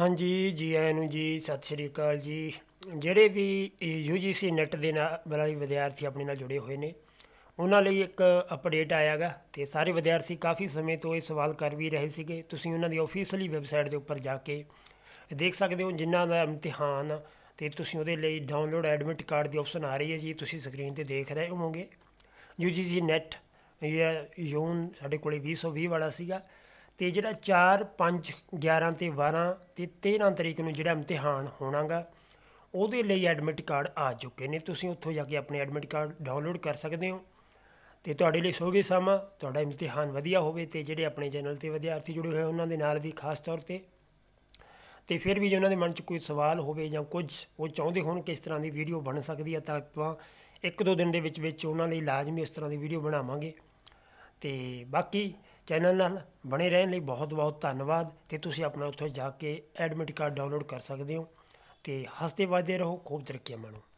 ਹਾਂਜੀ ਜੀ ਆਇਆਂ ਨੂੰ ਜੀ ਸਤਿ ਸ਼੍ਰੀ ਅਕਾਲ ਜੀ ਜਿਹੜੇ ਵੀ UGC ਨੈਟ ਦੇ ਨਾਲ ਵਾਲੇ ਵਿਦਿਆਰਥੀ ਆਪਣੇ ਨਾਲ ਜੁੜੇ ਹੋਏ ਨੇ ਉਹਨਾਂ ਲਈ ਇੱਕ ਅਪਡੇਟ ਆਇਆਗਾ ਤੇ ਸਾਰੇ ਵਿਦਿਆਰਥੀ ਕਾਫੀ ਸਮੇਂ ਤੋਂ ਇਹ ਸਵਾਲ ਕਰ ਵੀ ਰਹੇ ਸੀਗੇ ਤੁਸੀਂ ਉਹਨਾਂ ਦੀ ਆਫੀਸ਼ੀਅਲੀ ਵੈਬਸਾਈਟ ਦੇ ਉੱਪਰ ਜਾ ਕੇ ਦੇਖ ਸਕਦੇ ਹੋ ਜਿਨ੍ਹਾਂ ਦਾ ਇਮਤਿਹਾਨ ਤੇ ਤੁਸੀਂ ਉਹਦੇ ਲਈ ਡਾਊਨਲੋਡ ਐਡਮਿਟ ਕਾਰਡ ਦੀ ਆਪਸ਼ਨ ਆ ਰਹੀ ਹੈ ਜੀ ਤੁਸੀਂ ਸਕਰੀਨ ਤੇ ਦੇਖ ਰਹੇ ਹੋਵੋਗੇ UGC ਨੈਟ ਇਹ ਯੂਨ ਸਾਡੇ ਕੋਲੇ 2020 ਵਾਲਾ ਸੀਗਾ ਤੇ ਜਿਹੜਾ 4 5 11 ਤੇ 12 ਤੇ 13 ਤਰੀਕ ਨੂੰ ਜਿਹੜਾ ਇਮਤਿਹਾਨ ਹੋਣਾਗਾ ਉਹਦੇ ਲਈ ਐਡਮਿਟ ਕਾਰਡ ਆ ਚੁੱਕੇ ਨੇ ਤੁਸੀਂ ਉੱਥੋਂ ਜਾ ਕੇ ਆਪਣੇ ਐਡਮਿਟ ਕਾਰਡ ਡਾਊਨਲੋਡ ਕਰ ਸਕਦੇ ਹੋ ਤੇ ਤੁਹਾਡੇ ਲਈ ਸੋਗੇ ਸਮਾਂ ਤੁਹਾਡਾ ਇਮਤਿਹਾਨ ਵਧੀਆ ਹੋਵੇ ਤੇ ਜਿਹੜੇ ਆਪਣੇ ਚੈਨਲ ਤੇ ਵਿਦਿਆਰਥੀ ਜੁੜੇ ਹੋਏ ਉਹਨਾਂ ਦੇ ਨਾਲ ਵੀ ਖਾਸ ਤੌਰ ਤੇ ਤੇ ਫਿਰ ਵੀ ਜੇ ਉਹਨਾਂ ਦੇ ਮਨ 'ਚ ਕੋਈ ਸਵਾਲ ਹੋਵੇ ਜਾਂ ਕੁਝ ਉਹ ਚਾਹੁੰਦੇ ਹੋਣ ਕਿ ਇਸ ਤਰ੍ਹਾਂ ਦੀ ਵੀਡੀਓ ਬਣ ਸਕਦੀ ਹੈ ਤਾਂ ਆਪਾਂ ਇੱਕ ਦੋ ਦਿਨ ਦੇ ਵਿੱਚ ਵਿੱਚ ਉਹਨਾਂ ਲਈ ਲਾਜ਼ਮੀ ਇਸ ਤਰ੍ਹਾਂ ਦੀ ਵੀਡੀਓ ਬਣਾਵਾਂਗੇ ਤੇ ਬਾਕੀ ਚੈਨਲ ਨਾਲ ਬਣੇ ਰਹਿਣ ਲਈ ਬਹੁਤ-ਬਹੁਤ ਧੰਨਵਾਦ ਤੇ ਤੁਸੀਂ ਆਪਣਾ ਉੱਥੇ ਜਾ ਕੇ ਐਡਮਿਟ ਕਾਰਡ ਡਾਊਨਲੋਡ ਕਰ ਸਕਦੇ ਹੋ ਤੇ ਹੱਸਦੇ ਵਾਦੇ ਰਹੋ ਖੂਬ ਤਰੱਕੀਆਂ ਮਾਣੋ